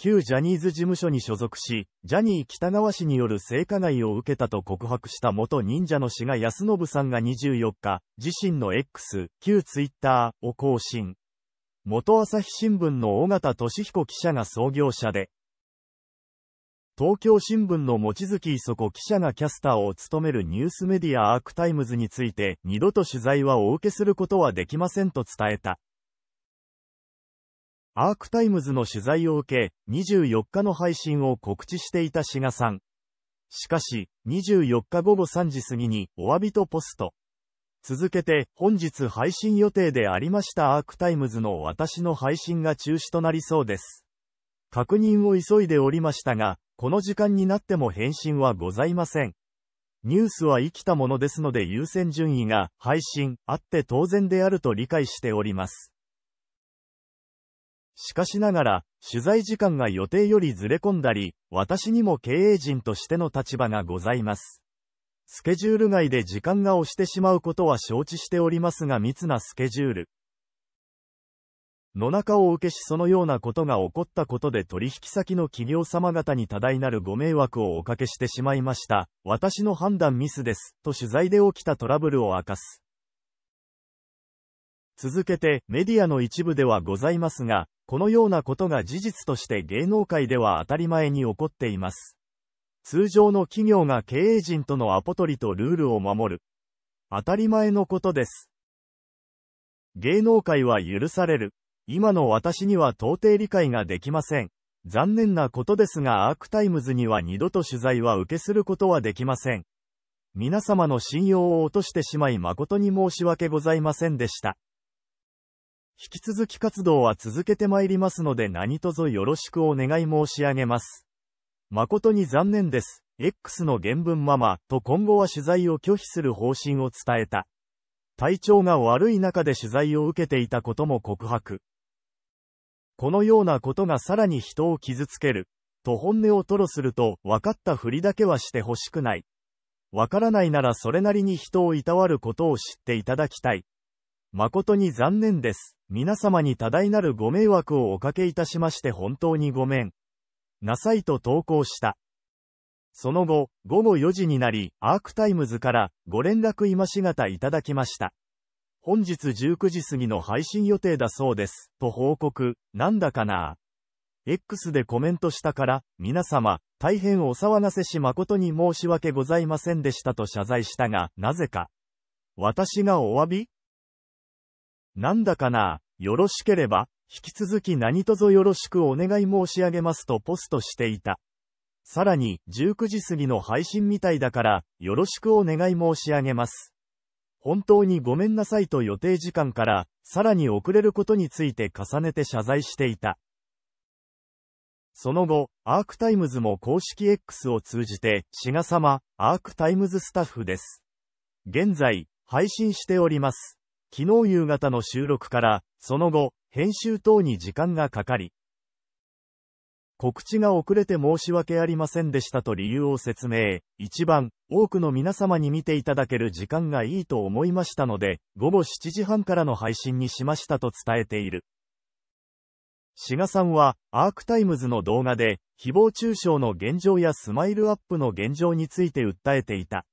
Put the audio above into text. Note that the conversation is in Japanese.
旧ジャニーズ事務所に所属し、ジャニー北川氏による性加害を受けたと告白した元忍者の志賀康信さんが24日、自身の X、旧ツイッターを更新。元朝日新聞の尾形俊彦記者が創業者で、東京新聞の望月磯子記者がキャスターを務めるニュースメディアアークタイムズについて、二度と取材はお受けすることはできませんと伝えた。アークタイムズの取材を受け、24日の配信を告知していた志賀さん。しかし、24日午後3時過ぎにお詫びとポスト。続けて、本日配信予定でありましたアークタイムズの私の配信が中止となりそうです。確認を急いでおりましたが、この時間になっても返信はございません。ニュースは生きたものですので優先順位が配信あって当然であると理解しております。しかしながら、取材時間が予定よりずれ込んだり、私にも経営陣としての立場がございます。スケジュール外で時間が押してしまうことは承知しておりますが密なスケジュール。野中を受けしそのようなことが起こったことで取引先の企業様方に多大なるご迷惑をおかけしてしまいました。私の判断ミスです、と取材で起きたトラブルを明かす。続けて、メディアの一部ではございますが、このようなことが事実として芸能界では当たり前に起こっています。通常の企業が経営陣とのアポ取りとルールを守る。当たり前のことです。芸能界は許される。今の私には到底理解ができません。残念なことですがアークタイムズには二度と取材は受けすることはできません。皆様の信用を落としてしまい誠に申し訳ございませんでした。引き続き活動は続けてまいりますので何卒よろしくお願い申し上げます。誠に残念です。X の原文ママと今後は取材を拒否する方針を伝えた。体調が悪い中で取材を受けていたことも告白。このようなことがさらに人を傷つける。と本音を吐露すると、分かったふりだけはしてほしくない。わからないならそれなりに人をいたわることを知っていただきたい。誠に残念です。皆様に多大なるご迷惑をおかけいたしまして本当にごめんなさいと投稿した。その後、午後4時になり、アークタイムズからご連絡今しがたいただきました。本日19時過ぎの配信予定だそうです、と報告、なんだかな X でコメントしたから、皆様、大変お騒がせし誠に申し訳ございませんでしたと謝罪したが、なぜか。私がお詫びなんだかな、よろしければ、引き続き何卒よろしくお願い申し上げますとポストしていた。さらに、19時過ぎの配信みたいだから、よろしくお願い申し上げます。本当にごめんなさいと予定時間から、さらに遅れることについて重ねて謝罪していた。その後、アークタイムズも公式 X を通じて、志賀様、アークタイムズスタッフです。現在、配信しております。昨日夕方の収録から、その後、編集等に時間がかかり、告知が遅れて申し訳ありませんでしたと理由を説明。一番、多くの皆様に見ていただける時間がいいと思いましたので、午後7時半からの配信にしましたと伝えている。志賀さんは、アークタイムズの動画で、誹謗中傷の現状やスマイルアップの現状について訴えていた。